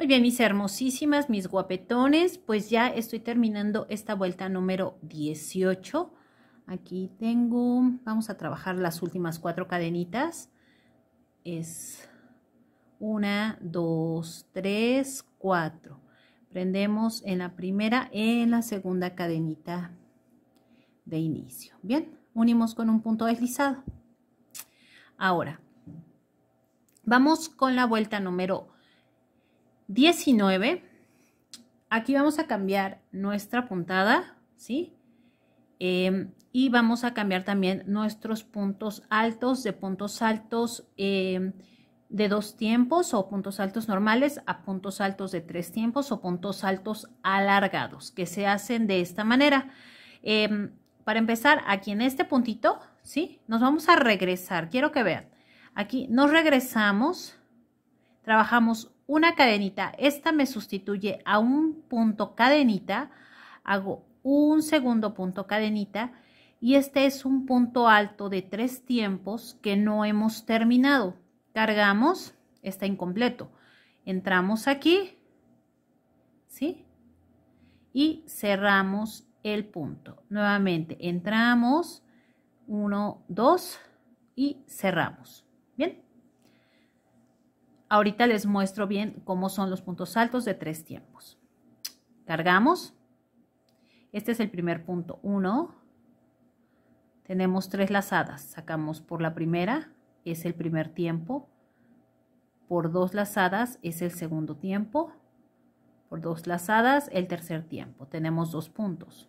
Muy bien, mis hermosísimas, mis guapetones, pues ya estoy terminando esta vuelta número 18. Aquí tengo, vamos a trabajar las últimas cuatro cadenitas. Es una, dos, tres, cuatro. Prendemos en la primera, y en la segunda cadenita de inicio. Bien, unimos con un punto deslizado. Ahora, vamos con la vuelta número 19. Aquí vamos a cambiar nuestra puntada, ¿sí? Em, y vamos a cambiar también nuestros puntos altos de puntos altos em, de dos tiempos o puntos altos normales a puntos altos de tres tiempos o puntos altos alargados que se hacen de esta manera. Em, para empezar, aquí en este puntito, ¿sí? Nos vamos a regresar. Quiero que vean. Aquí nos regresamos, trabajamos una cadenita. Esta me sustituye a un punto cadenita. Hago un segundo punto cadenita. Y este es un punto alto de tres tiempos que no hemos terminado. Cargamos, está incompleto. Entramos aquí, ¿sí? Y cerramos el punto. Nuevamente entramos, uno, dos y cerramos. Ahorita les muestro bien cómo son los puntos altos de tres tiempos. Cargamos. Este es el primer punto. Uno. Tenemos tres lazadas. Sacamos por la primera, es el primer tiempo. Por dos lazadas es el segundo tiempo. Por dos lazadas el tercer tiempo. Tenemos dos puntos.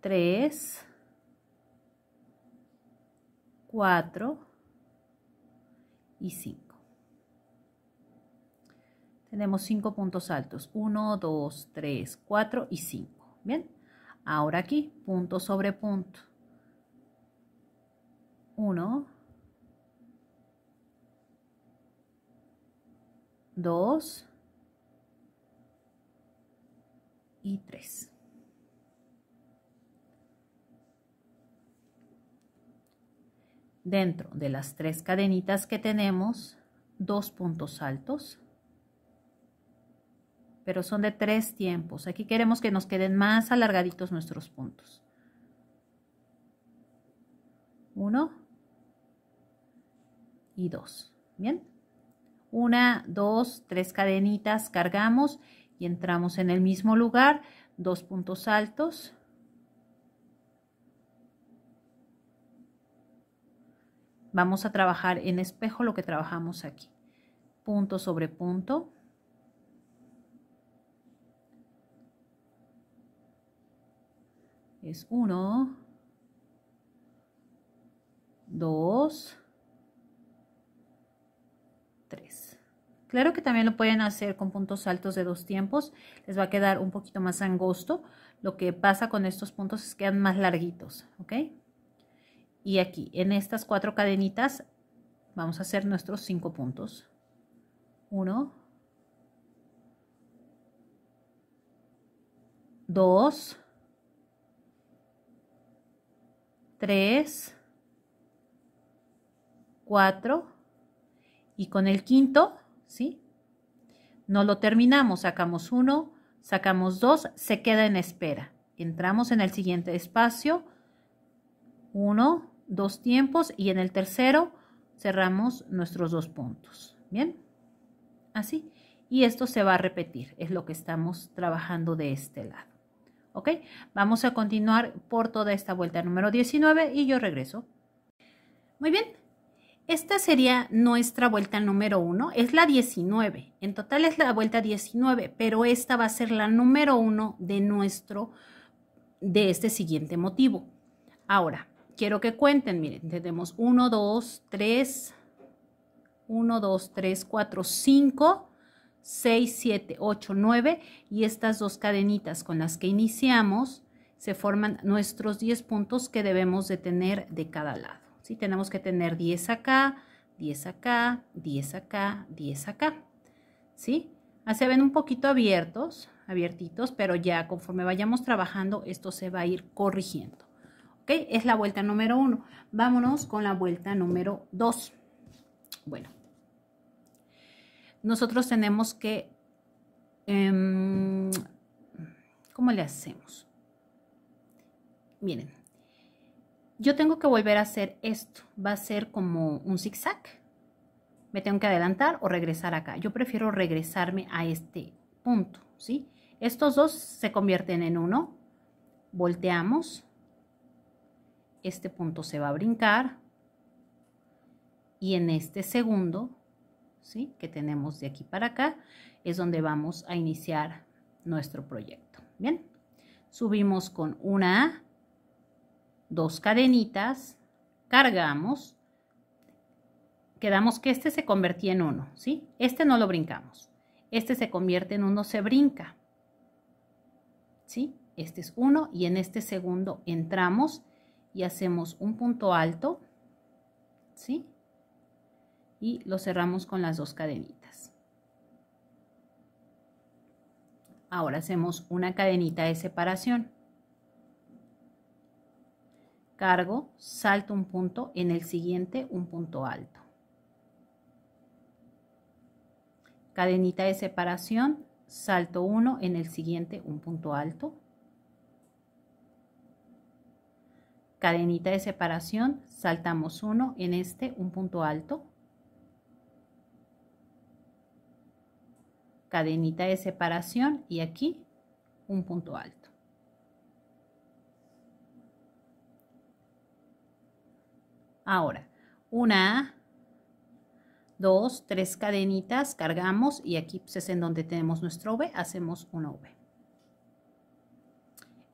Tres. Cuatro y 5. Tenemos 5 puntos altos, 1, 2, 3, 4 y 5. Bien, ahora aquí, punto sobre punto. 1, 2 y 3. dentro de las tres cadenitas que tenemos dos puntos altos pero son de tres tiempos aquí queremos que nos queden más alargaditos nuestros puntos uno y dos bien una dos tres cadenitas cargamos y entramos en el mismo lugar dos puntos altos Vamos a trabajar en espejo lo que trabajamos aquí. Punto sobre punto. Es uno. Dos. Tres. Claro que también lo pueden hacer con puntos altos de dos tiempos. Les va a quedar un poquito más angosto. Lo que pasa con estos puntos es que quedan más larguitos, ¿ok? y aquí en estas cuatro cadenitas vamos a hacer nuestros cinco puntos Uno. Dos. Tres. Cuatro. y con el quinto ¿sí? no lo terminamos sacamos uno sacamos dos se queda en espera entramos en el siguiente espacio Uno dos tiempos y en el tercero cerramos nuestros dos puntos. Bien, así. Y esto se va a repetir, es lo que estamos trabajando de este lado. ¿Ok? Vamos a continuar por toda esta vuelta número 19 y yo regreso. Muy bien, esta sería nuestra vuelta número 1, es la 19. En total es la vuelta 19, pero esta va a ser la número 1 de nuestro, de este siguiente motivo. Ahora, quiero que cuenten, miren, tenemos 1, 2, 3, 1, 2, 3, 4, 5, 6, 7, 8, 9 y estas dos cadenitas con las que iniciamos se forman nuestros 10 puntos que debemos de tener de cada lado. Tenemos que tener 10 acá, 10 acá, 10 acá, 10 acá. Ah, se ven un poquito abiertos, abiertitos, pero ya conforme vayamos trabajando esto se va a ir corrigiendo. ¿ok? Es la vuelta número uno. Vámonos con la vuelta número dos. Bueno, nosotros tenemos que, em, ¿cómo le hacemos? Miren, yo tengo que volver a hacer esto. Va a ser como un zigzag. Me tengo que adelantar o regresar acá. Yo prefiero regresarme a este punto, ¿sí? Estos dos se convierten en uno. Volteamos este punto se va a brincar y en este segundo, ¿sí? que tenemos de aquí para acá, es donde vamos a iniciar nuestro proyecto. Bien, subimos con una, dos cadenitas, cargamos, quedamos que este se convertía en uno, ¿sí? Este no lo brincamos, este se convierte en uno, se brinca, ¿sí? Este es uno y en este segundo entramos y hacemos un punto alto, ¿sí? Y lo cerramos con las dos cadenitas. Ahora hacemos una cadenita de separación. Cargo, salto un punto, en el siguiente un punto alto. Cadenita de separación, salto uno en el siguiente un punto alto cadenita de separación, saltamos uno en este, un punto alto, cadenita de separación y aquí un punto alto. Ahora, una, dos, tres cadenitas, cargamos y aquí pues, es en donde tenemos nuestro V, hacemos un V.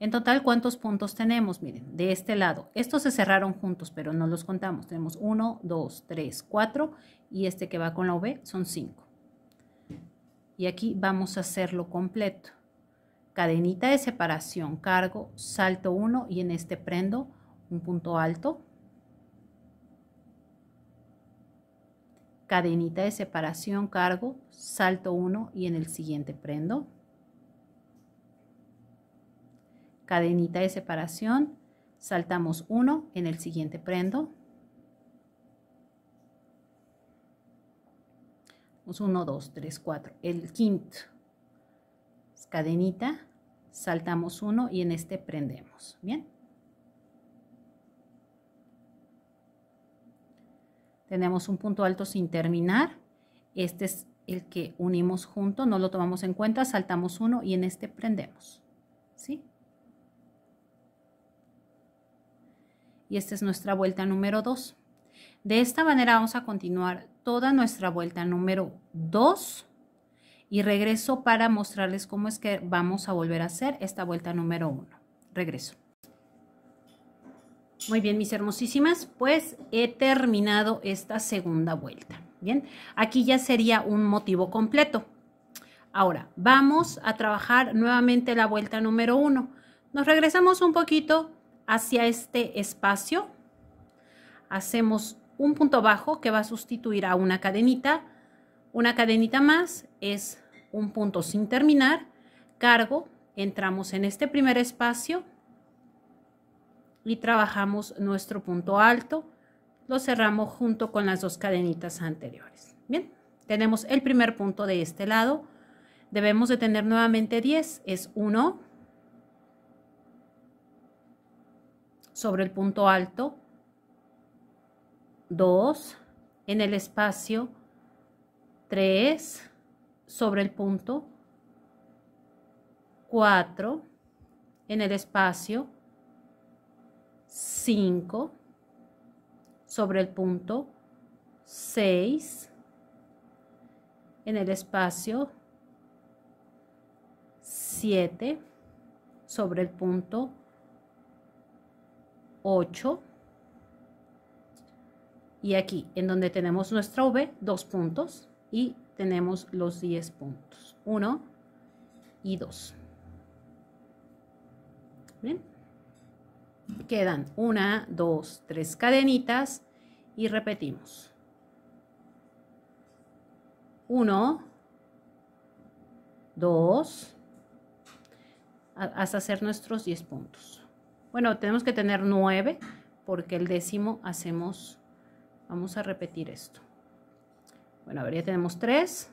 En total, ¿cuántos puntos tenemos? Miren, de este lado, estos se cerraron juntos, pero no los contamos. Tenemos 1, 2, 3, 4 y este que va con la V son 5. Y aquí vamos a hacerlo completo. Cadenita de separación, cargo, salto 1 y en este prendo un punto alto. Cadenita de separación, cargo, salto 1 y en el siguiente prendo. cadenita de separación, saltamos uno en el siguiente prendo, 1, 2, 3, 4, el quinto, cadenita, saltamos uno y en este prendemos, ¿bien? Tenemos un punto alto sin terminar, este es el que unimos junto, no lo tomamos en cuenta, saltamos uno y en este prendemos, ¿sí? y esta es nuestra vuelta número 2. De esta manera vamos a continuar toda nuestra vuelta número 2 y regreso para mostrarles cómo es que vamos a volver a hacer esta vuelta número 1. Regreso. Muy bien, mis hermosísimas, pues he terminado esta segunda vuelta. Bien, aquí ya sería un motivo completo. Ahora, vamos a trabajar nuevamente la vuelta número 1. Nos regresamos un poquito hacia este espacio. Hacemos un punto bajo que va a sustituir a una cadenita. Una cadenita más es un punto sin terminar. Cargo, entramos en este primer espacio y trabajamos nuestro punto alto. Lo cerramos junto con las dos cadenitas anteriores. Bien, tenemos el primer punto de este lado. Debemos de tener nuevamente 10. Es 1, sobre el punto alto, 2 en el espacio, 3 sobre el punto, 4 en el espacio, 5 sobre el punto, 6 en el espacio, 7 sobre el punto 8 y aquí en donde tenemos nuestra V, dos puntos y tenemos los 10 puntos, 1 y 2. Bien. Quedan 1, 2, 3 cadenitas y repetimos. 1, 2, hasta hacer nuestros 10 puntos. Bueno, tenemos que tener nueve porque el décimo hacemos, vamos a repetir esto. Bueno, a ver, ya tenemos tres,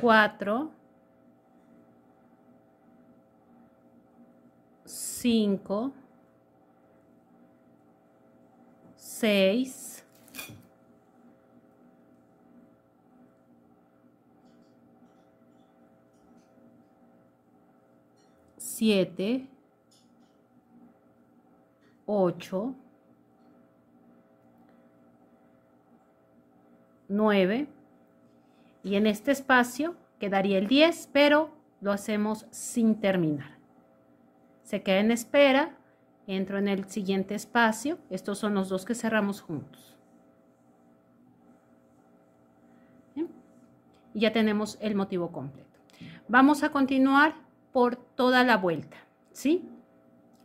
cuatro, cinco, seis, 7, 8, 9 y en este espacio quedaría el 10, pero lo hacemos sin terminar. Se queda en espera, entro en el siguiente espacio, estos son los dos que cerramos juntos. Y ya tenemos el motivo completo. Vamos a continuar por toda la vuelta, ¿sí?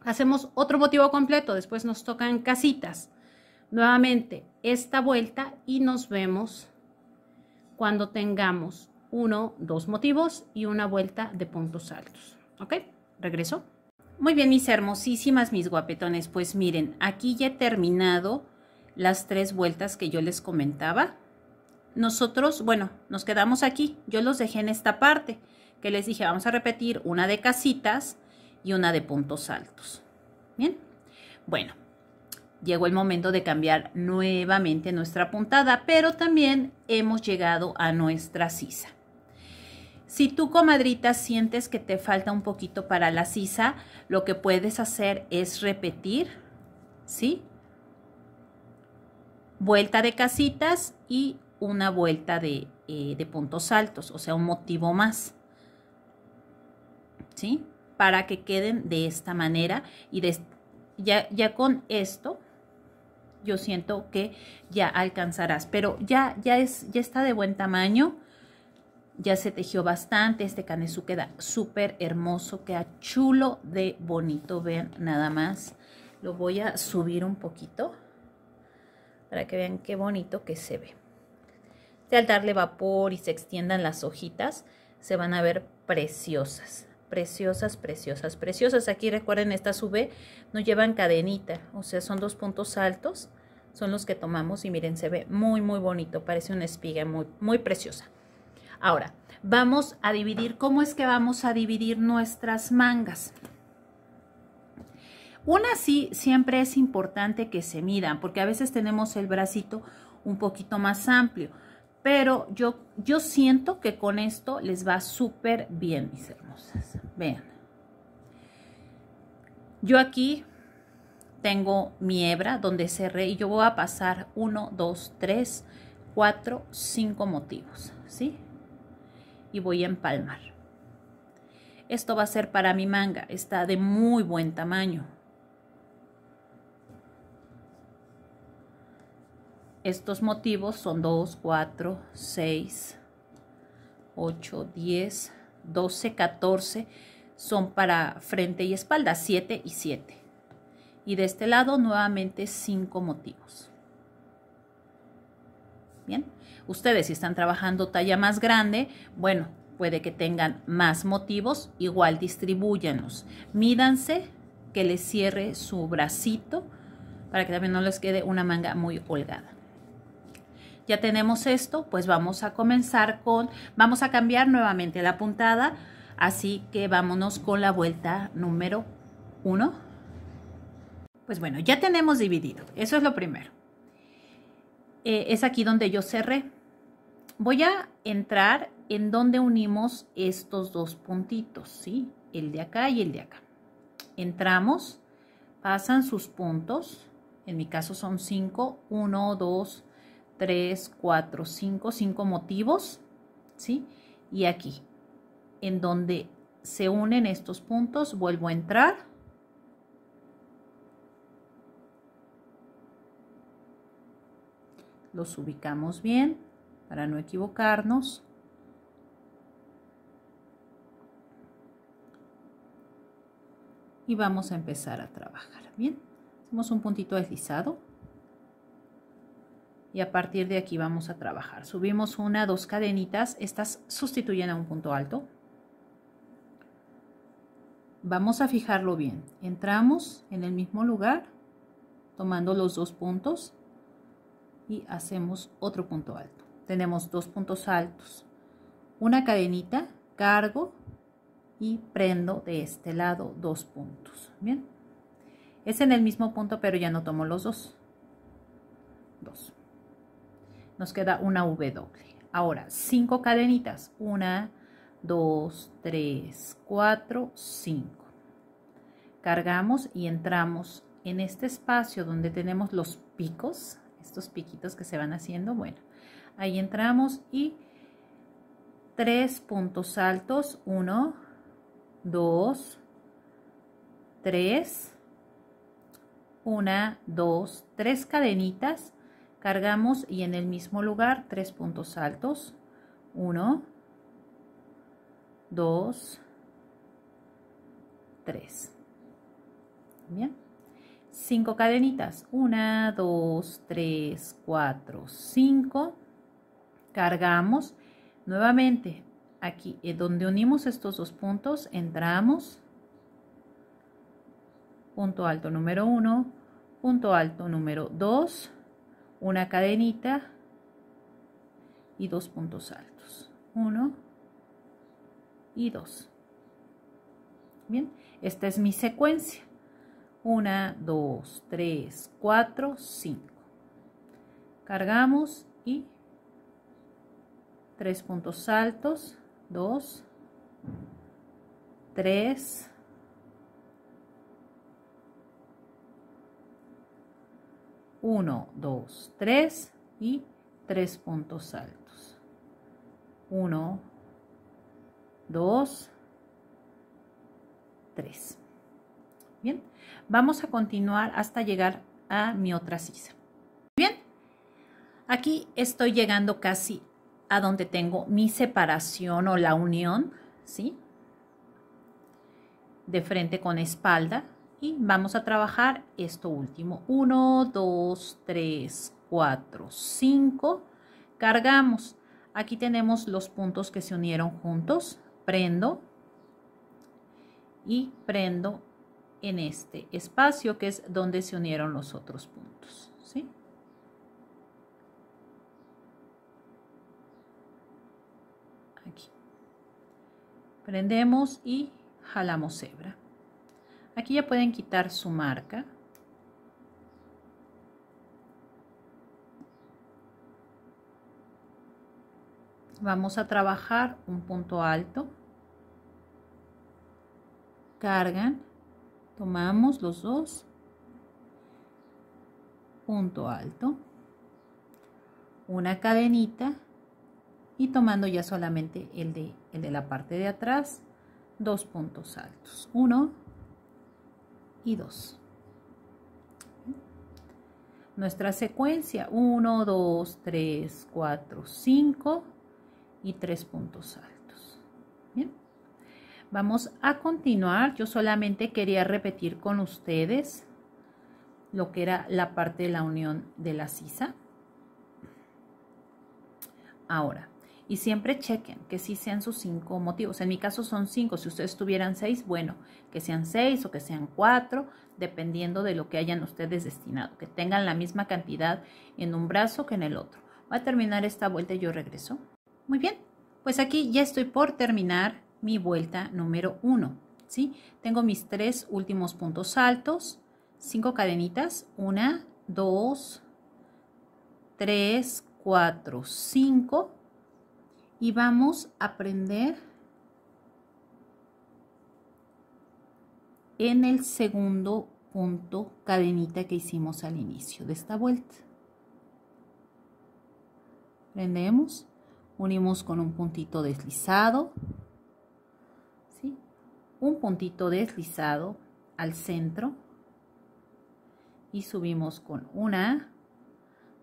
Hacemos otro motivo completo, después nos tocan casitas. Nuevamente, esta vuelta y nos vemos cuando tengamos uno, dos motivos y una vuelta de puntos altos. ¿Ok? Regreso. Muy bien, mis hermosísimas, mis guapetones. Pues miren, aquí ya he terminado las tres vueltas que yo les comentaba. Nosotros, bueno, nos quedamos aquí. Yo los dejé en esta parte que les dije, vamos a repetir una de casitas y una de puntos altos. Bien, bueno, llegó el momento de cambiar nuevamente nuestra puntada, pero también hemos llegado a nuestra sisa. Si tú, comadrita, sientes que te falta un poquito para la sisa, lo que puedes hacer es repetir, ¿sí? Vuelta de casitas y una vuelta de, eh, de puntos altos, o sea, un motivo más. ¿sí? Para que queden de esta manera y ya, con esto yo siento que ya alcanzarás, pero ya, ya, es, ya está de buen tamaño, ya se tejió bastante, este canesú queda súper hermoso, queda chulo de bonito, vean nada más, lo voy a subir un poquito para que vean qué bonito que se ve. al darle vapor y se extiendan las hojitas, se van a ver preciosas preciosas, preciosas, preciosas. Aquí recuerden, estas V no llevan cadenita, o sea, son dos puntos altos, son los que tomamos y miren, se ve muy, muy bonito, parece una espiga muy, muy preciosa. Ahora, vamos a dividir, ¿cómo es que vamos a dividir nuestras mangas? Una así siempre es importante que se midan, porque a veces tenemos el bracito un poquito más amplio pero yo, yo siento que con esto les va súper bien, mis hermosas. Vean. Yo aquí tengo mi hebra donde cerré y yo voy a pasar 1, 2, 3, 4, 5 motivos, ¿sí? Y voy a empalmar. Esto va a ser para mi manga, está de muy buen tamaño. estos motivos son 2, 4, 6, 8, 10, 12, 14. Son para frente y espalda, 7 y 7. Y de este lado nuevamente 5 motivos. Bien, ustedes si están trabajando talla más grande, bueno, puede que tengan más motivos, igual distribúyanlos. Mídanse que les cierre su bracito para que también no les quede una manga muy holgada. Ya tenemos esto, pues vamos a comenzar con, vamos a cambiar nuevamente la puntada, así que vámonos con la vuelta número 1. Pues bueno, ya tenemos dividido, eso es lo primero. Eh, es aquí donde yo cerré. Voy a entrar en donde unimos estos dos puntitos, ¿sí? El de acá y el de acá. Entramos, pasan sus puntos, en mi caso son 5, 1, 2, 3, 4, 5, 5 motivos, ¿sí? Y aquí, en donde se unen estos puntos, vuelvo a entrar. Los ubicamos bien para no equivocarnos. Y vamos a empezar a trabajar, ¿bien? Hacemos un puntito deslizado y a partir de aquí vamos a trabajar. Subimos una, dos cadenitas, estas sustituyen a un punto alto. Vamos a fijarlo bien. Entramos en el mismo lugar, tomando los dos puntos y hacemos otro punto alto. Tenemos dos puntos altos. Una cadenita, cargo y prendo de este lado dos puntos. Bien. Es en el mismo punto, pero ya no tomo los dos. Dos. Nos queda una W. Ahora, cinco cadenitas. una dos tres cuatro cinco Cargamos y entramos en este espacio donde tenemos los picos, estos piquitos que se van haciendo. Bueno, ahí entramos y tres puntos altos, uno dos tres una dos tres cadenitas Cargamos y en el mismo lugar tres puntos altos. 1, 2, 3. Bien. 5 cadenitas. 1, 2, 3, 4, 5. Cargamos. Nuevamente, aquí eh, donde unimos estos dos puntos, entramos. Punto alto número 1, punto alto número 2, una cadenita y dos puntos altos. Uno y dos. Bien, esta es mi secuencia. Una, dos, tres, cuatro, cinco. Cargamos y tres puntos altos. Dos, tres, 1, 2, 3 y 3 puntos altos. 1, 2, 3. Bien, vamos a continuar hasta llegar a mi otra sisa. Bien, aquí estoy llegando casi a donde tengo mi separación o la unión, ¿sí? De frente con espalda vamos a trabajar esto último. 1, 2, 3, 4, 5. Cargamos. Aquí tenemos los puntos que se unieron juntos. Prendo y prendo en este espacio que es donde se unieron los otros puntos. Aquí. Prendemos y jalamos hebra. Aquí ya pueden quitar su marca. Vamos a trabajar un punto alto. Cargan, tomamos los dos. Punto alto. Una cadenita y tomando ya solamente el de, el de la parte de atrás, dos puntos altos. Uno, y 2. Nuestra secuencia 1, 2, 3, 4, 5 y 3 puntos altos. Bien. Vamos a continuar. Yo solamente quería repetir con ustedes lo que era la parte de la unión de la sisa. Ahora, y siempre chequen que sí sean sus cinco motivos. En mi caso son cinco, si ustedes tuvieran seis, bueno, que sean seis o que sean cuatro, dependiendo de lo que hayan ustedes destinado, que tengan la misma cantidad en un brazo que en el otro. Va a terminar esta vuelta y yo regreso. Muy bien, pues aquí ya estoy por terminar mi vuelta número uno. ¿sí? Tengo mis tres últimos puntos altos, cinco cadenitas, una, dos, tres, cuatro, cinco y vamos a aprender en el segundo punto cadenita que hicimos al inicio de esta vuelta. Prendemos, unimos con un puntito deslizado, ¿sí? un puntito deslizado al centro y subimos con una,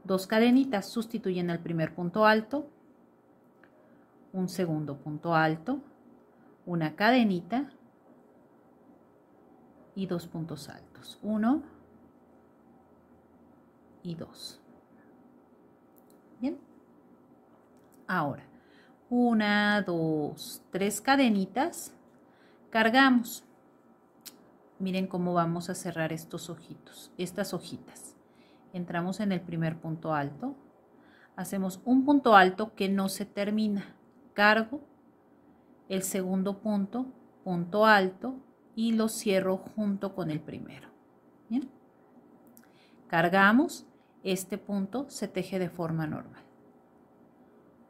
dos cadenitas sustituyendo el primer punto alto un segundo punto alto, una cadenita y dos puntos altos. Uno y dos. Bien. Ahora, una, dos, tres cadenitas. Cargamos. Miren cómo vamos a cerrar estos ojitos, estas hojitas. Entramos en el primer punto alto. Hacemos un punto alto que no se termina cargo, el segundo punto, punto alto y lo cierro junto con el primero. Cargamos, este punto se teje de forma normal.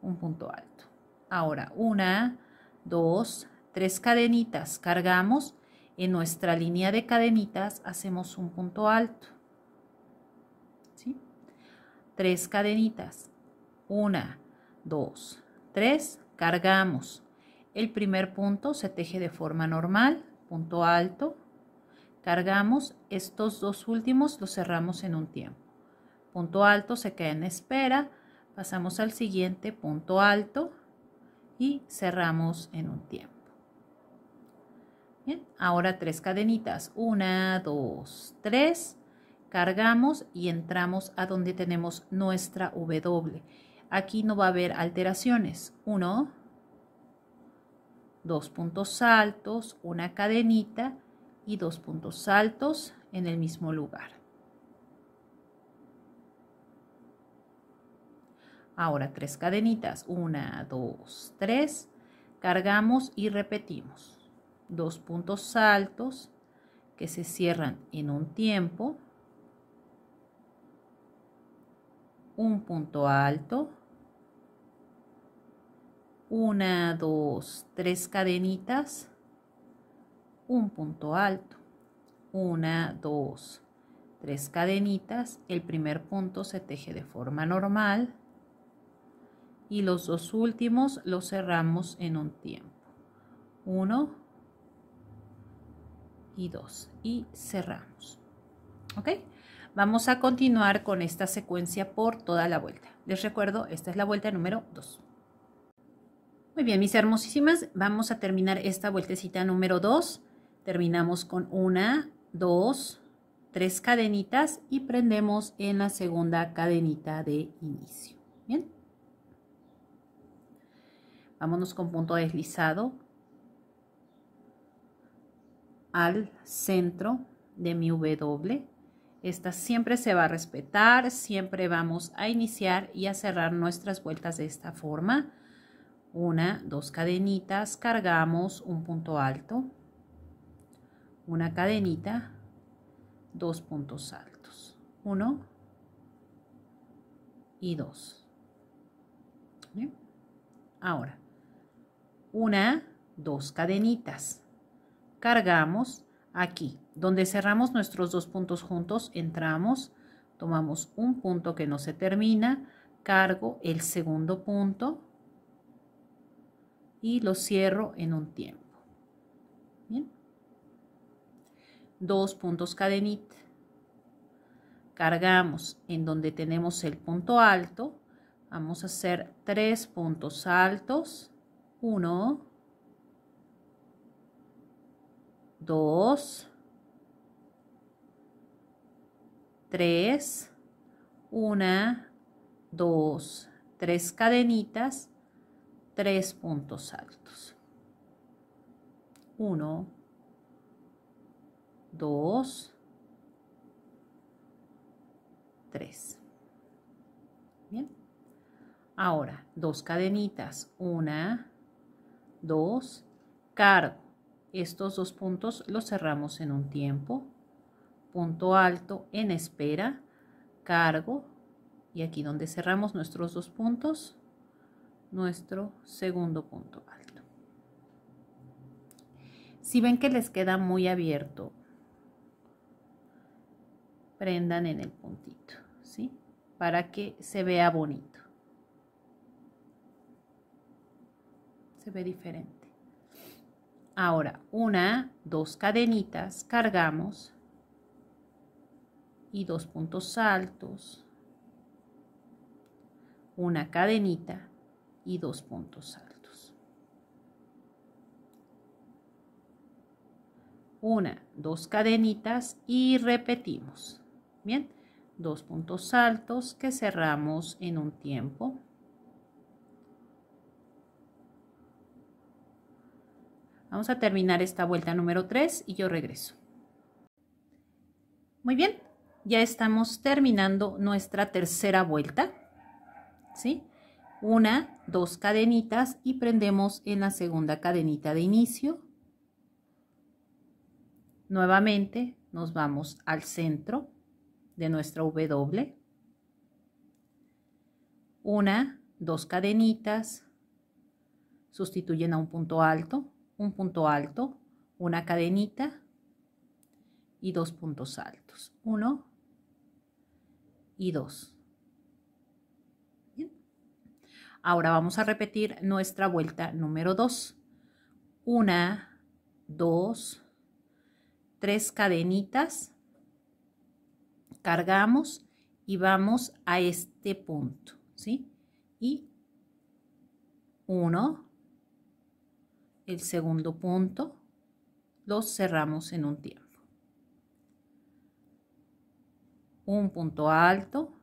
Un punto alto. Ahora, una, dos, tres cadenitas. Cargamos, en nuestra línea de cadenitas hacemos un punto alto. ¿sí? Tres cadenitas. Una, dos, tres, Cargamos. El primer punto se teje de forma normal, punto alto. Cargamos. Estos dos últimos los cerramos en un tiempo. Punto alto se queda en espera. Pasamos al siguiente punto alto y cerramos en un tiempo. Bien, ahora tres cadenitas. Una, dos, tres. Cargamos y entramos a donde tenemos nuestra W Aquí no va a haber alteraciones. Uno, dos puntos altos una cadenita y dos puntos altos en el mismo lugar. Ahora tres cadenitas, una, dos, tres, cargamos y repetimos. Dos puntos altos que se cierran en un tiempo, un punto alto, una, dos, tres cadenitas, un punto alto, una, dos, tres cadenitas, el primer punto se teje de forma normal y los dos últimos los cerramos en un tiempo, uno y dos y cerramos, ¿ok? Vamos a continuar con esta secuencia por toda la vuelta. Les recuerdo, esta es la vuelta número 2. Muy bien, mis hermosísimas, vamos a terminar esta vueltecita número 2. Terminamos con una, dos, tres cadenitas y prendemos en la segunda cadenita de inicio. Bien. Vámonos con punto deslizado al centro de mi W. Esta siempre se va a respetar, siempre vamos a iniciar y a cerrar nuestras vueltas de esta forma una, dos cadenitas, cargamos un punto alto, una cadenita, dos puntos altos, uno y dos. Ahora, una, dos cadenitas, cargamos aquí, donde cerramos nuestros dos puntos juntos, entramos, tomamos un punto que no se termina, cargo el segundo punto, y lo cierro en un tiempo. Dos puntos cadenita. Cargamos en donde tenemos el punto alto. Vamos a hacer tres puntos altos. Uno. Dos. Tres. Una. Dos. Tres cadenitas tres puntos altos. Uno, dos, tres. Bien. Ahora, dos cadenitas. Una, dos, cargo. Estos dos puntos los cerramos en un tiempo. Punto alto en espera, cargo. Y aquí donde cerramos nuestros dos puntos, nuestro segundo punto alto. Si ven que les queda muy abierto, prendan en el puntito, ¿sí? Para que se vea bonito. Se ve diferente. Ahora, una, dos cadenitas, cargamos y dos puntos altos, una cadenita y dos puntos altos. Una, dos cadenitas y repetimos. Bien, dos puntos altos que cerramos en un tiempo. Vamos a terminar esta vuelta número 3 y yo regreso. Muy bien, ya estamos terminando nuestra tercera vuelta. ¿Sí? una, dos cadenitas y prendemos en la segunda cadenita de inicio. Nuevamente nos vamos al centro de nuestra W. Una, dos cadenitas, sustituyen a un punto alto, un punto alto, una cadenita y dos puntos altos. Uno y dos. Ahora vamos a repetir nuestra vuelta número 2. Una, dos, tres cadenitas. Cargamos y vamos a este punto, ¿sí? Y uno, el segundo punto, los cerramos en un tiempo. Un punto alto,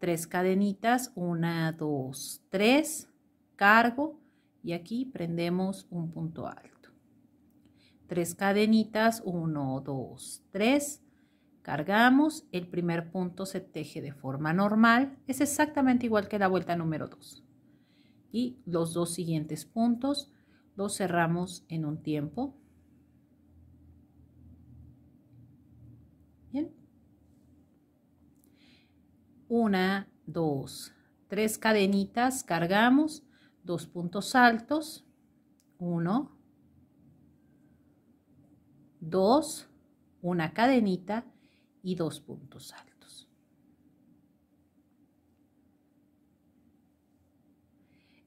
tres cadenitas, una, dos, tres, cargo y aquí prendemos un punto alto. Tres cadenitas, uno, dos, tres, cargamos, el primer punto se teje de forma normal, es exactamente igual que la vuelta número 2. Y los dos siguientes puntos los cerramos en un tiempo Una, dos, tres cadenitas, cargamos, dos puntos altos, uno, dos, una cadenita y dos puntos altos.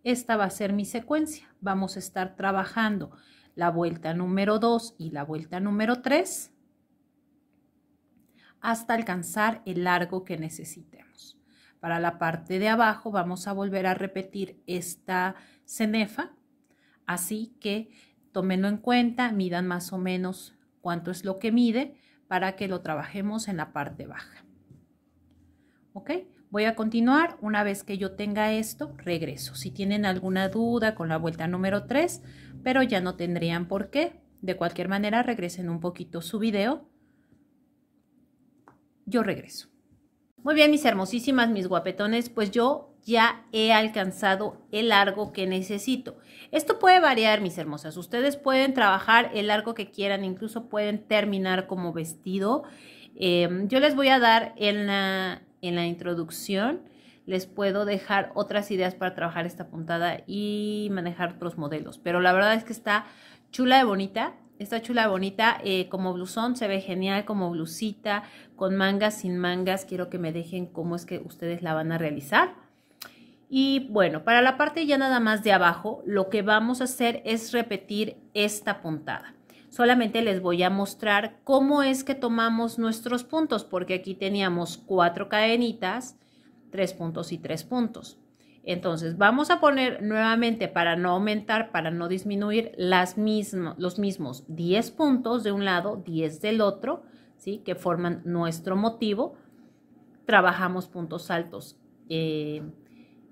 Esta va a ser mi secuencia. Vamos a estar trabajando la vuelta número 2 y la vuelta número 3 hasta alcanzar el largo que necesitemos. Para la parte de abajo vamos a volver a repetir esta cenefa, así que tómenlo en cuenta, midan más o menos cuánto es lo que mide para que lo trabajemos en la parte baja. ¿Ok? Voy a continuar, una vez que yo tenga esto, regreso. Si tienen alguna duda con la vuelta número 3, pero ya no tendrían por qué, de cualquier manera regresen un poquito su video yo regreso. Muy bien, mis hermosísimas, mis guapetones, pues yo ya he alcanzado el largo que necesito. Esto puede variar, mis hermosas. Ustedes pueden trabajar el largo que quieran, incluso pueden terminar como vestido. Em, yo les voy a dar en la, en la introducción, les puedo dejar otras ideas para trabajar esta puntada y manejar otros modelos. Pero la verdad es que está chula y bonita. Está chula, bonita, eh, como blusón, se ve genial, como blusita, con mangas, sin mangas. Quiero que me dejen cómo es que ustedes la van a realizar. Y bueno, para la parte ya nada más de abajo, lo que vamos a hacer es repetir esta puntada. Solamente les voy a mostrar cómo es que tomamos nuestros puntos, porque aquí teníamos cuatro cadenitas, tres puntos y tres puntos. Entonces vamos a poner nuevamente para no aumentar, para no disminuir las los mismos 10 puntos de un lado, 10 del otro, ¿sí? que forman nuestro motivo. Trabajamos puntos altos eh,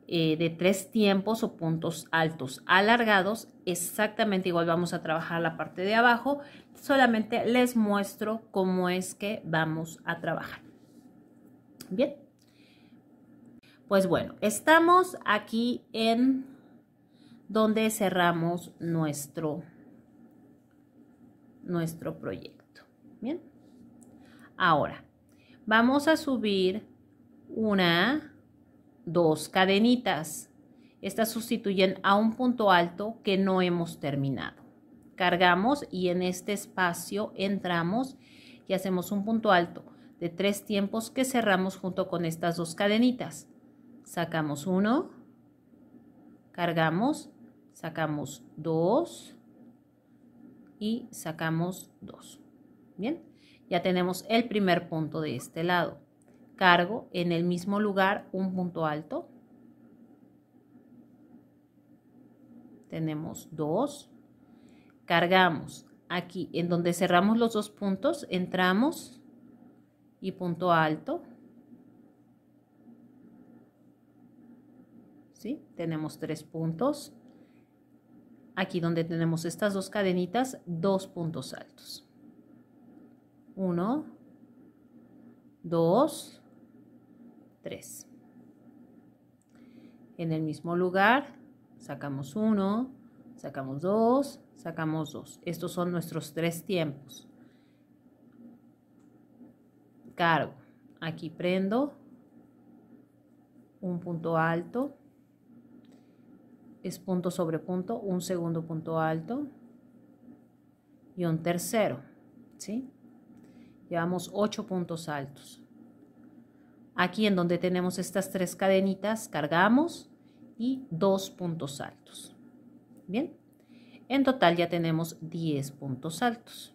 eh, de tres tiempos o puntos altos alargados. Exactamente igual vamos a trabajar la parte de abajo. Solamente les muestro cómo es que vamos a trabajar. Bien. Pues bueno, estamos aquí en donde cerramos nuestro, nuestro proyecto. Bien. Ahora, vamos a subir una, dos cadenitas. Estas sustituyen a un punto alto que no hemos terminado. Cargamos y en este espacio entramos y hacemos un punto alto de tres tiempos que cerramos junto con estas dos cadenitas sacamos uno, cargamos, sacamos 2 y sacamos 2. Bien, ya tenemos el primer punto de este lado. Cargo en el mismo lugar un punto alto. Tenemos dos, Cargamos aquí en donde cerramos los dos puntos, entramos y punto alto Tenemos tres puntos. Aquí donde tenemos estas dos cadenitas, dos puntos altos. Uno, dos, tres. En el mismo lugar, sacamos uno, sacamos dos, sacamos dos. Estos son nuestros tres tiempos. Cargo. Aquí prendo un punto alto, es punto sobre punto, un segundo punto alto y un tercero, ¿sí? Llevamos ocho puntos altos. Aquí en donde tenemos estas tres cadenitas, cargamos y dos puntos altos. Bien, en total ya tenemos 10 puntos altos.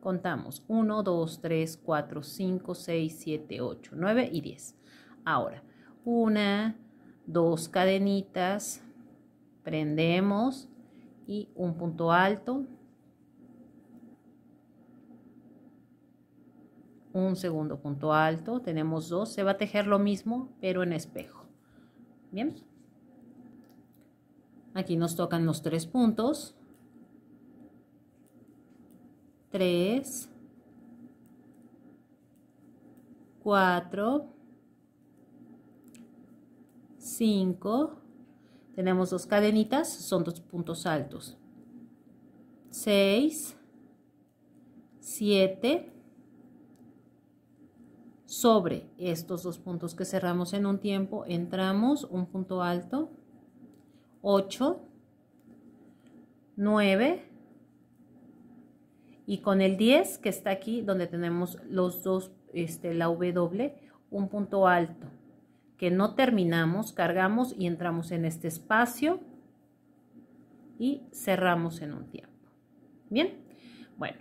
Contamos 1, 2, 3, 4, 5, 6, 7, 8, 9 y 10. Ahora, 1, dos cadenitas, prendemos y un punto alto, un segundo punto alto, tenemos dos, se va a tejer lo mismo pero en espejo. Bien, aquí nos tocan los tres puntos, tres, cuatro, 5, tenemos dos cadenitas, son dos puntos altos, 6, 7, sobre estos dos puntos que cerramos en un tiempo, entramos un punto alto, 8, 9 y con el 10 que está aquí donde tenemos los dos, este, la W, un punto alto que no terminamos, cargamos y entramos en este espacio y cerramos en un tiempo. Bien, bueno,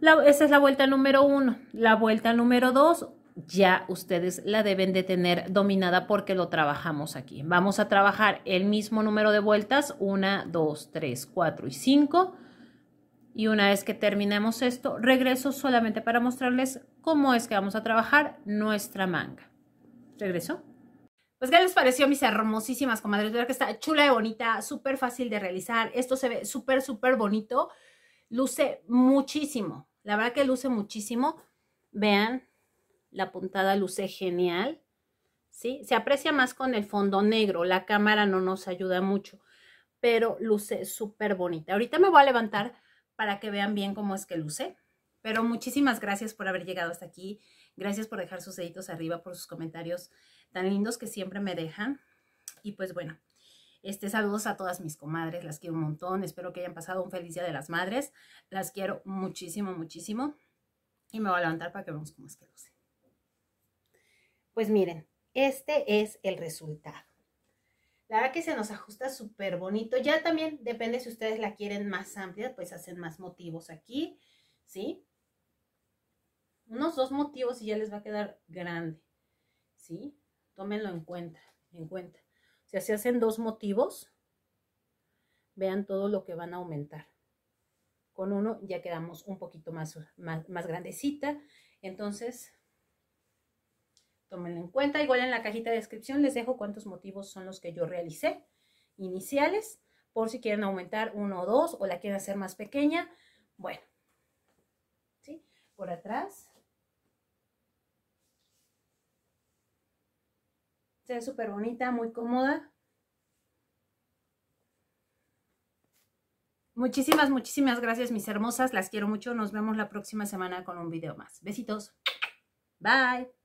la, esa es la vuelta número uno. La vuelta número dos ya ustedes la deben de tener dominada porque lo trabajamos aquí. Vamos a trabajar el mismo número de vueltas, una, dos, tres, cuatro y cinco. Y una vez que terminemos esto, regreso solamente para mostrarles cómo es que vamos a trabajar nuestra manga. Regresó. Pues, ¿qué les pareció, mis hermosísimas comadres? Ver que está chula y bonita, súper fácil de realizar. Esto se ve súper, súper bonito. Luce muchísimo. La verdad que luce muchísimo. Vean, la puntada luce genial. ¿Sí? Se aprecia más con el fondo negro. La cámara no nos ayuda mucho, pero luce súper bonita. Ahorita me voy a levantar para que vean bien cómo es que luce. Pero muchísimas gracias por haber llegado hasta aquí. Gracias por dejar sus deditos arriba, por sus comentarios tan lindos que siempre me dejan. Y pues bueno, este, saludos a todas mis comadres, las quiero un montón. Espero que hayan pasado un feliz Día de las Madres. Las quiero muchísimo, muchísimo. Y me voy a levantar para que veamos cómo es que lo sé. Pues miren, este es el resultado. La verdad que se nos ajusta súper bonito. Ya también depende si ustedes la quieren más amplia, pues hacen más motivos aquí, ¿sí? unos dos motivos y ya les va a quedar grande, ¿sí? Tómenlo en cuenta, en cuenta. O sea, si hacen dos motivos, vean todo lo que van a aumentar. Con uno ya quedamos un poquito más, más, más grandecita, entonces tómenlo en cuenta. Igual en la cajita de descripción les dejo cuántos motivos son los que yo realicé iniciales, por si quieren aumentar uno o dos o la quieren hacer más pequeña. Bueno, ¿sí? Por atrás súper bonita, muy cómoda. Muchísimas, muchísimas gracias, mis hermosas. Las quiero mucho. Nos vemos la próxima semana con un video más. Besitos. Bye.